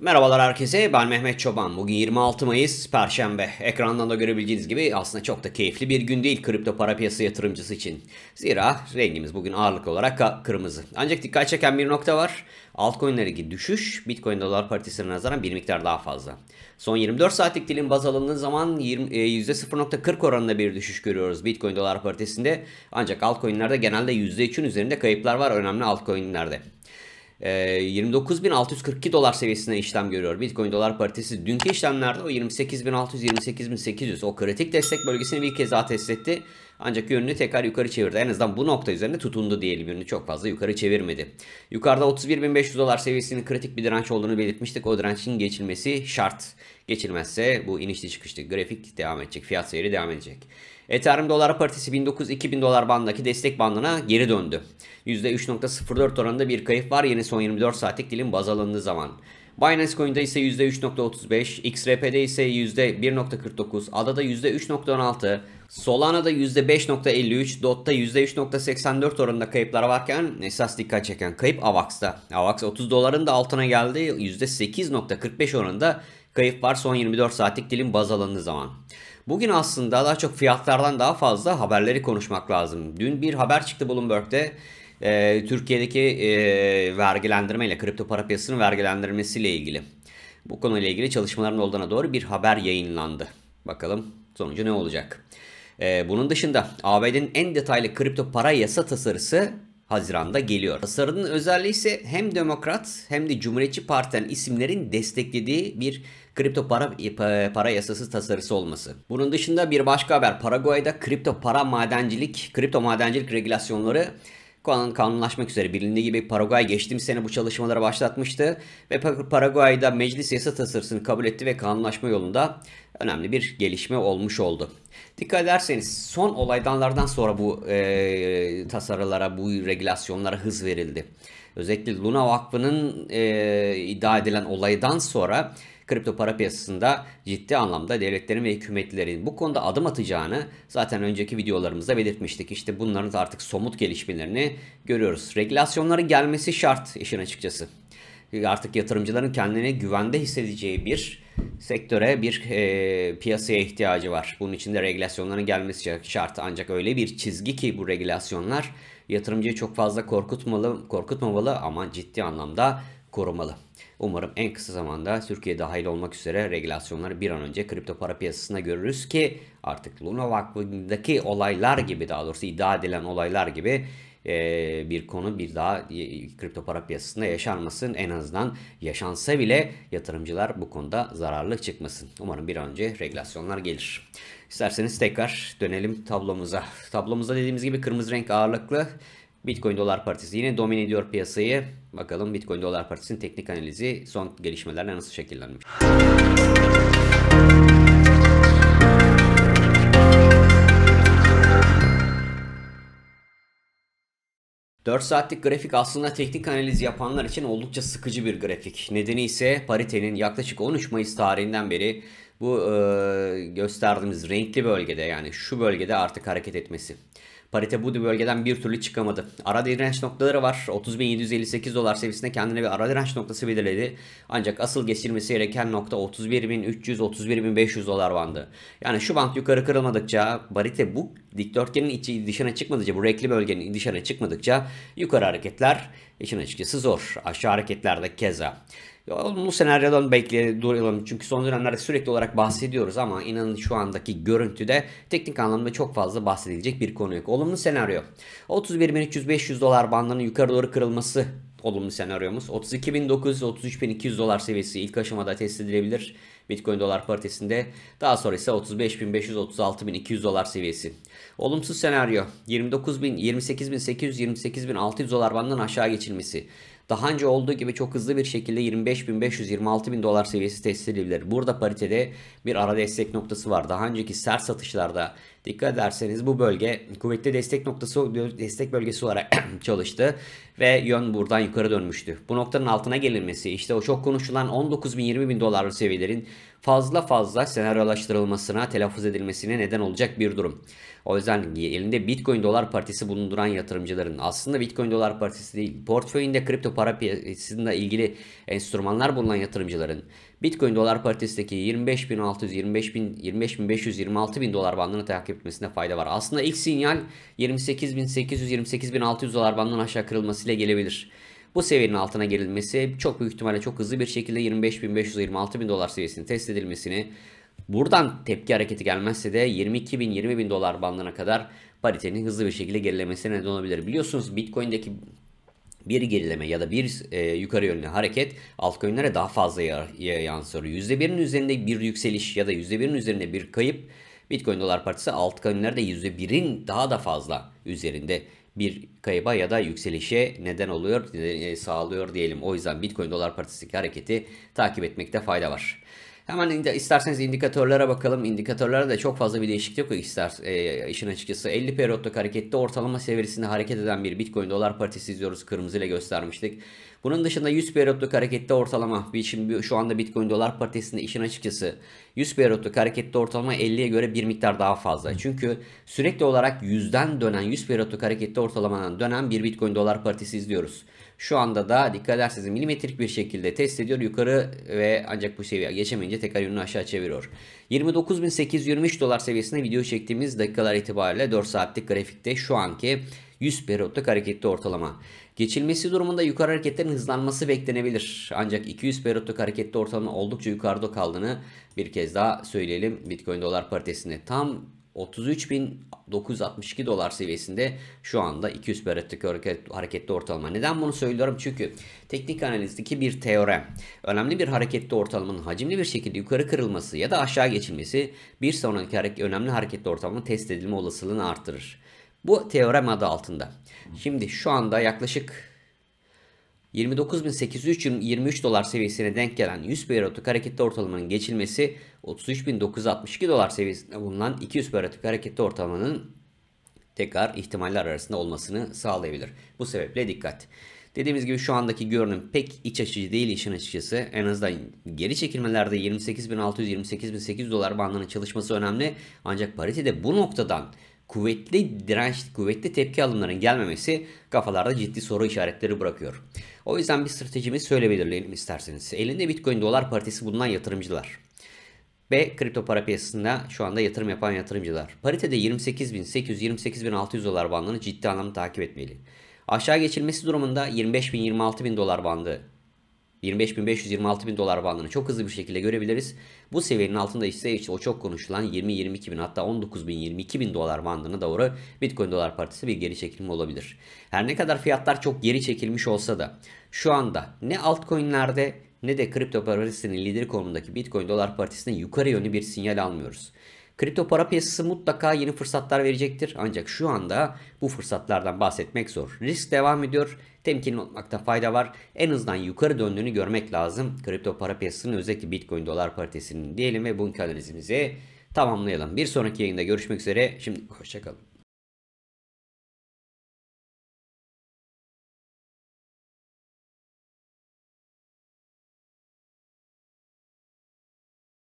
Merhabalar herkese ben Mehmet Çoban. Bugün 26 Mayıs Perşembe. Ekrandan da görebildiğiniz gibi aslında çok da keyifli bir gün değil kripto para piyasası yatırımcısı için. Zira rengimiz bugün ağırlık olarak kırmızı. Ancak dikkat çeken bir nokta var. Altcoin'lerdeki düşüş Bitcoin dolar paritesine nazaran bir miktar daha fazla. Son 24 saatlik dilim baz alındığı zaman 20, %0.40 e, oranında bir düşüş görüyoruz Bitcoin dolar paritesinde. Ancak altcoin'lerde genelde %3'ün üzerinde kayıplar var önemli altcoin'lerde. 29.642 ee, dolar seviyesinde işlem görüyor. Bitcoin dolar paritesi dünkü işlemlerde o 28.600-28.800 o kritik destek bölgesini bir kez daha test etti. Ancak yönünü tekrar yukarı çevirdi. En azından bu nokta üzerinde tutundu diyelim. Yönünü çok fazla yukarı çevirmedi. Yukarıda 31.500 dolar seviyesinin kritik bir direnç olduğunu belirtmiştik. O direncin geçilmesi şart. Geçilmezse bu inişli çıkışlı grafik devam edecek. Fiyat seyri devam edecek. Ethereum dolar partisi 1900-2000 dolar bandındaki destek bandına geri döndü. %3.04 oranında bir kayıp var yeni son 24 saatlik dilim baz alındığı zaman. Binance Coin'de ise %3.35, XRP'de ise %1.49, ADA'da %3.16, Solana'da %5.53, DOT'ta %3.84 oranında kayıplar varken esas dikkat çeken kayıp AVAX'ta. AVAX 30 doların da altına geldi. %8.45 oranında kayıp var son 24 saatlik dilim baz alındığı zaman. Bugün aslında daha çok fiyatlardan daha fazla haberleri konuşmak lazım. Dün bir haber çıktı Bloomberg'de e, Türkiye'deki e, vergilendirme ile kripto para piyasasının vergilendirmesiyle ilgili. Bu konuyla ilgili çalışmaların olduğuna doğru bir haber yayınlandı. Bakalım sonucu ne olacak? E, bunun dışında ABD'nin en detaylı kripto para yasa tasarısı Haziran'da geliyor. Tasarının özelliği ise hem Demokrat hem de Cumhuriyetçi Partiden isimlerin desteklediği bir kripto para, e, para yasası tasarısı olması. Bunun dışında bir başka haber Paraguay'da kripto para madencilik, kripto madencilik regülasyonları kanunlaşmak üzere. Bilindiği gibi Paraguay geçtiğimiz sene bu çalışmalara başlatmıştı ve Paraguay'da meclis yasa tasarısını kabul etti ve kanunlaşma yolunda önemli bir gelişme olmuş oldu. Dikkat ederseniz son olaydanlardan sonra bu e, tasarılara, bu regülasyonlara hız verildi. Özellikle Luna Vakfı'nın e, iddia edilen olaydan sonra kripto para piyasasında ciddi anlamda devletlerin ve hükümetlerin bu konuda adım atacağını zaten önceki videolarımızda belirtmiştik. İşte bunların da artık somut gelişmelerini görüyoruz. Regülasyonların gelmesi şart işin açıkçası. Artık yatırımcıların kendini güvende hissedeceği bir sektöre bir e, piyasaya ihtiyacı var. Bunun için de regülasyonların gelmesi şart. Ancak öyle bir çizgi ki bu regülasyonlar yatırımcıyı çok fazla korkutmalı, korkutmamalı ama ciddi anlamda korumalı. Umarım en kısa zamanda Türkiye dahil olmak üzere regülasyonları bir an önce kripto para piyasasına görürüz ki artık Luna Vakfı'ndaki olaylar gibi daha doğrusu iddia edilen olaylar gibi e, bir konu bir daha e, kripto para piyasasında yaşanmasın. En azından yaşansa bile yatırımcılar bu konuda zararlı çıkmasın. Umarım bir an önce regülasyonlar gelir. İsterseniz tekrar dönelim tablomuza. Tablomuzda dediğimiz gibi kırmızı renk ağırlıklı Bitcoin dolar partisi yine domine ediyor piyasayı. Bakalım Bitcoin Dolar Partisi'nin teknik analizi son gelişmelerle nasıl şekillenmiş. Dört saatlik grafik aslında teknik analiz yapanlar için oldukça sıkıcı bir grafik. Nedeni ise paritenin yaklaşık 13 Mayıs tarihinden beri bu e, gösterdiğimiz renkli bölgede yani şu bölgede artık hareket etmesi. Parite bu bölgeden bir türlü çıkamadı. Ara direnç noktaları var. 30.758 dolar seviyesinde kendine bir ara direnç noktası belirledi. Ancak asıl geçirmesi gereken nokta 31.300-31.500 dolar bandı. Yani şu band yukarı kırılmadıkça parite bu dikdörtgenin içi dışına çıkmadıkça bu renkli bölgenin dışına çıkmadıkça yukarı hareketler işin açıkçası zor. Aşağı hareketler de keza. Olumlu senaryodan bekle duralım. Çünkü son dönemlerde sürekli olarak bahsediyoruz ama inanın şu andaki görüntüde teknik anlamda çok fazla bahsedilecek bir konu yok. Olumlu senaryo. 31.300-500 dolar bandının yukarı doğru kırılması olumlu senaryomuz. 32.900-33.200 dolar seviyesi ilk aşamada test edilebilir. Bitcoin dolar paritesinde daha sonra ise 35.500-36.200 dolar seviyesi. Olumsuz senaryo 29.000, 28.800, 28.600 dolar bandından aşağı geçilmesi. Daha önce olduğu gibi çok hızlı bir şekilde 25.500-26.000 dolar seviyesi test edilebilir. Burada paritede bir ara destek noktası var. Daha önceki sert satışlarda Dikkat ederseniz bu bölge kuvvetli destek noktası destek bölgesi olarak çalıştı ve yön buradan yukarı dönmüştü. Bu noktanın altına gelinmesi işte o çok konuşulan 19.000-20.000 20 bin dolarlık seviyelerin fazla fazla senaryolaştırılmasına telaffuz edilmesine neden olacak bir durum. O yüzden elinde Bitcoin dolar partisi bulunduran yatırımcıların aslında Bitcoin dolar partisi değil portföyünde kripto para piyasasında ilgili enstrümanlar bulunan yatırımcıların Bitcoin dolar paritesindeki 25.600, 25.000, 25.500, dolar bandını takip etmesinde fayda var. Aslında ilk sinyal 28.800, 28.600 dolar bandının aşağı kırılmasıyla gelebilir. Bu seviyenin altına gerilmesi çok büyük ihtimalle çok hızlı bir şekilde 25.500, 26.000 dolar seviyesini test edilmesini Buradan tepki hareketi gelmezse de 22.000-20.000 dolar bandına kadar paritenin hızlı bir şekilde gerilemesine neden olabilir. Biliyorsunuz Bitcoin'deki bir gerileme ya da bir e, yukarı yönlü hareket altcoin'lere daha fazla yansır. %1'in üzerinde bir yükseliş ya da %1'in üzerinde bir kayıp Bitcoin dolar partisi altcoin'lerde %1'in daha da fazla üzerinde bir kayıba ya da yükselişe neden oluyor, e, sağlıyor diyelim. O yüzden Bitcoin dolar partisindeki hareketi takip etmekte fayda var. Hemen isterseniz indikatörlere bakalım. İndikatörlere de çok fazla bir değişiklik yok ister e, işin açıkçası. 50 periyotlu harekette ortalama seviyesinde hareket eden bir Bitcoin dolar paritesi izliyoruz. Kırmızı ile göstermiştik. Bunun dışında 100 periyotluk harekette ortalama. Şimdi şu anda Bitcoin dolar paritesinde işin açıkçası 100 periyotluk harekette ortalama 50'ye göre bir miktar daha fazla. Çünkü sürekli olarak 100'den dönen 100 periyotluk harekette ortalamadan dönen bir Bitcoin dolar paritesi izliyoruz. Şu anda da dikkat ederseniz milimetrik bir şekilde test ediyor yukarı ve ancak bu seviye geçemeyince tekrar yönünü aşağı çeviriyor. 29.823 dolar seviyesinde video çektiğimiz dakikalar itibariyle 4 saatlik grafikte şu anki 100 periyotluk hareketli ortalama. Geçilmesi durumunda yukarı hareketlerin hızlanması beklenebilir. Ancak 200 periyotluk hareketli ortalama oldukça yukarıda kaldığını bir kez daha söyleyelim. Bitcoin dolar paritesinde tam 33.962 dolar seviyesinde şu anda 200 periyodik hareketli ortalama. Neden bunu söylüyorum? Çünkü teknik analizdeki bir teorem. Önemli bir hareketli ortalamanın hacimli bir şekilde yukarı kırılması ya da aşağı geçilmesi bir sonraki önemli hareketli ortalamanın test edilme olasılığını artırır. Bu teorem adı altında. Şimdi şu anda yaklaşık 23 dolar seviyesine denk gelen 100 periyotik harekette ortalamanın geçilmesi 33.962 dolar seviyesinde bulunan 200 periyotik harekette ortalamanın tekrar ihtimaller arasında olmasını sağlayabilir. Bu sebeple dikkat. Dediğimiz gibi şu andaki görünüm pek iç açıcı değil işin açıkçası. En azından geri çekilmelerde 28.600-28.800 dolar bandının çalışması önemli. Ancak parite de bu noktadan kuvvetli direnç, kuvvetli tepki alımlarının gelmemesi kafalarda ciddi soru işaretleri bırakıyor. O yüzden bir stratejimiz söyle belirleyelim isterseniz. Elinde Bitcoin dolar paritesi bulunan yatırımcılar ve kripto para piyasasında şu anda yatırım yapan yatırımcılar. Paritede 28.800-28.600 dolar bandını ciddi anlamda takip etmeli. Aşağı geçilmesi durumunda 25.000-26.000 dolar bandı 25.500-26.000 dolar bandını çok hızlı bir şekilde görebiliriz. Bu seviyenin altında ise işte o çok konuşulan 20-22.000 hatta 19.000-22.000 dolar bandına doğru Bitcoin dolar partisi bir geri çekilme olabilir. Her ne kadar fiyatlar çok geri çekilmiş olsa da şu anda ne altcoin'lerde ne de kripto parisinin lideri konumundaki Bitcoin dolar partisinin yukarı yönlü bir sinyal almıyoruz. Kripto para piyasası mutlaka yeni fırsatlar verecektir ancak şu anda bu fırsatlardan bahsetmek zor. Risk devam ediyor. Temkinli olmakta fayda var. En azından yukarı döndüğünü görmek lazım. Kripto para piyasasının özellikle Bitcoin dolar paritesinin diyelim ve bunun analizimizi tamamlayalım. Bir sonraki yayında görüşmek üzere. Şimdi hoşçakalın.